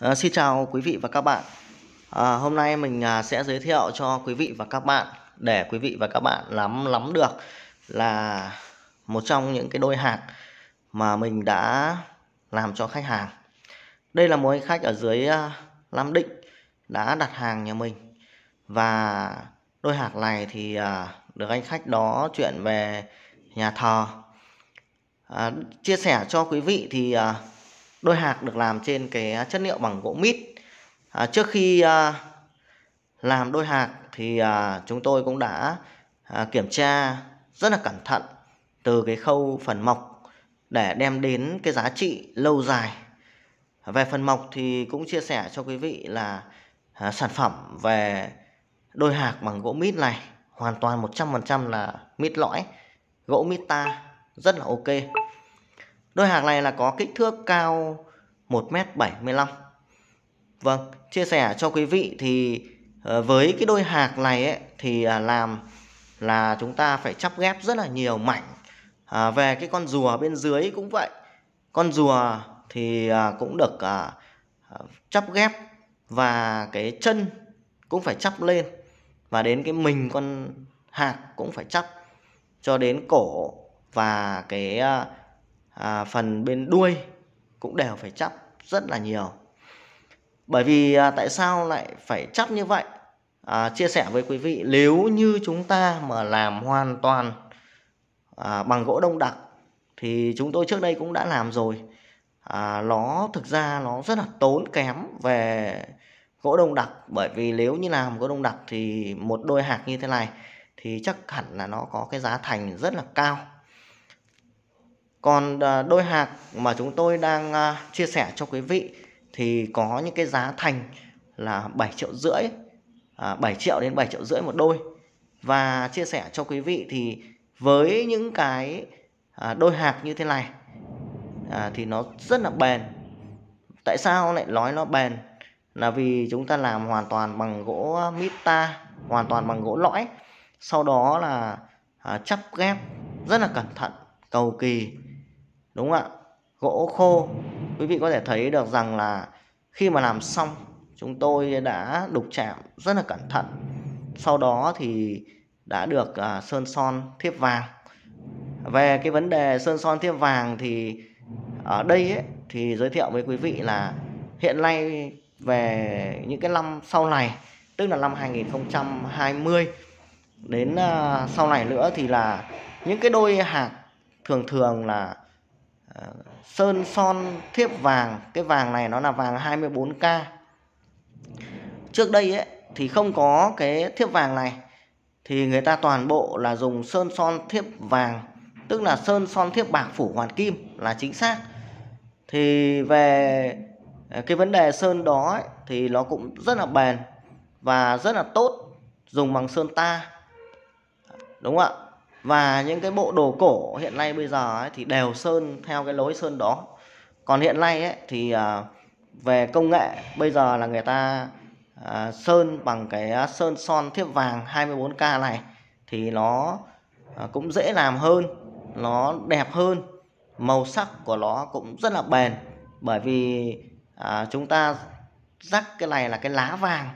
À, xin chào quý vị và các bạn à, Hôm nay mình à, sẽ giới thiệu cho quý vị và các bạn Để quý vị và các bạn nắm nắm được Là một trong những cái đôi hạt Mà mình đã làm cho khách hàng Đây là một khách ở dưới à, Nam Định Đã đặt hàng nhà mình Và đôi hạt này thì à, được anh khách đó chuyển về nhà thờ à, Chia sẻ cho quý vị thì à, Đôi hạt được làm trên cái à, chất liệu bằng gỗ mít. À, trước khi à, làm đôi hạt thì à, chúng tôi cũng đã à, kiểm tra rất là cẩn thận từ cái khâu phần mộc để đem đến cái giá trị lâu dài. Về phần mộc thì cũng chia sẻ cho quý vị là à, sản phẩm về đôi hạc bằng gỗ mít này hoàn toàn 100% là mít lõi, gỗ mít ta rất là ok. Đôi hạc này là có kích thước cao 1m75. Vâng, chia sẻ cho quý vị thì ờ, với cái đôi hạc này ấy, thì à, làm là chúng ta phải chắp ghép rất là nhiều mảnh. À, về cái con rùa bên dưới cũng vậy. Con rùa thì à, cũng được à, chắp ghép và cái chân cũng phải chắp lên và đến cái mình con hạc cũng phải chắp cho đến cổ và cái à, à, phần bên đuôi cũng đều phải chắp rất là nhiều bởi vì à, tại sao lại phải chắp như vậy à, chia sẻ với quý vị nếu như chúng ta mà làm hoàn toàn à, bằng gỗ đông đặc thì chúng tôi trước đây cũng đã làm rồi à, nó thực ra nó rất là tốn kém về gỗ đông đặc bởi vì nếu như làm gỗ đông đặc thì một đôi hạt như thế này thì chắc hẳn là nó có cái giá thành rất là cao còn à, đôi hạt mà chúng tôi đang à, chia sẻ cho quý vị thì có những cái giá thành là 7 triệu rưỡi à, 7 triệu đến 7 triệu rưỡi một đôi và chia sẻ cho quý vị thì với những cái à, đôi hạt như thế này thì nó rất là bền tại sao lại nói nó bền là vì chúng ta làm hoàn toàn bằng gỗ mita, hoàn toàn bằng gỗ lõi sau đó là à, chắp ghép rất là cẩn thận cầu kỳ đúng không ạ gỗ khô quý vị có thể thấy được rằng là khi mà làm xong chúng tôi đã đục chạm rất là cẩn thận sau đó thì đã được à, sơn son thiếp vàng về cái vấn đề sơn son thiếp vàng thì ở đây ấy, thì giới thiệu với quý vị là hiện nay về những cái năm sau này tức là năm 2020 đến à, sau này nữa thì là những cái đôi hạt thường thường là Ờ, sơn son thiếp vàng cái vàng này nó là vàng 24k trước đây ấy, thì không có cái thiếp vàng này thì người ta toàn bộ là dùng sơn son thiếp vàng tức là sơn son thiếp bạc phủ hoàn kim là chính xác thì về ờ, cái vấn đề sơn đó ấy, thì nó cũng rất là bền và rất là tốt dùng bằng sơn ta đúng không ạ và những cái bộ đồ cổ hiện nay bây giờ ấy, thì đều sơn theo cái lối sơn đó còn hiện nay ấy, thì à, về công nghệ bây giờ là người ta à, sơn bằng cái sơn son thiếp vàng 24k này thì nó à, cũng dễ làm hơn nó đẹp hơn màu sắc của nó cũng rất là bền bởi vì à, chúng ta rắc cái này là cái lá vàng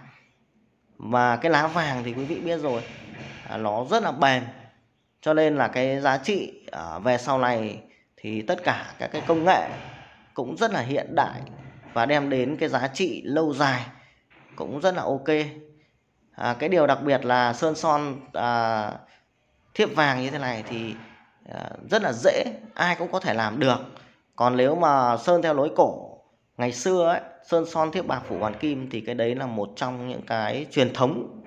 và cái lá vàng thì quý vị biết rồi à, nó rất là bền cho nên là cái giá trị ờ, về sau này thì tất cả các cái công nghệ cũng rất là hiện đại và đem đến cái giá trị lâu dài cũng rất là ok à, cái điều đặc biệt là sơn son à, thiếp vàng như thế này thì à, rất là dễ ai cũng có thể làm được còn nếu mà sơn theo lối cổ ngày xưa ấy, sơn son thiếp bạc phủ hoàn kim thì cái đấy là một trong những cái truyền thống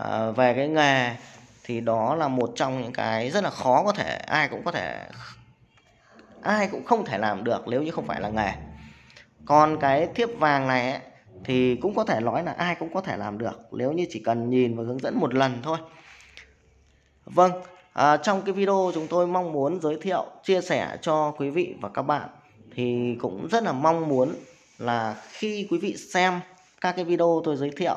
à, về cái nghề thì đó là một trong những cái rất là khó có thể ai cũng có thể ai cũng không thể làm được nếu như không phải là nghề còn cái thiếp vàng này ấy, thì cũng có thể nói là ai cũng có thể làm được nếu như chỉ cần nhìn và hướng dẫn một lần thôi vâng à, trong cái video chúng tôi mong muốn giới thiệu chia sẻ cho quý vị và các bạn thì cũng rất là mong muốn là khi quý vị xem các cái video tôi giới thiệu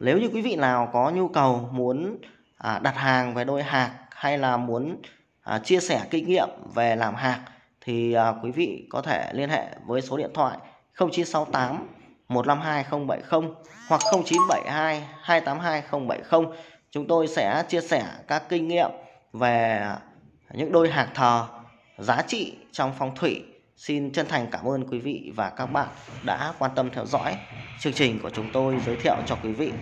nếu như quý vị nào có nhu cầu muốn À, đặt hàng về đôi hạc hay là muốn à, chia sẻ kinh nghiệm về làm hạc thì à, quý vị có thể liên hệ với số điện thoại 0968 152 hoặc 0972 282 Chúng tôi sẽ chia sẻ các kinh nghiệm về những đôi hạc thờ giá trị trong phong thủy. Xin chân thành cảm ơn quý vị và các bạn đã quan tâm theo dõi chương trình của chúng tôi giới thiệu cho quý vị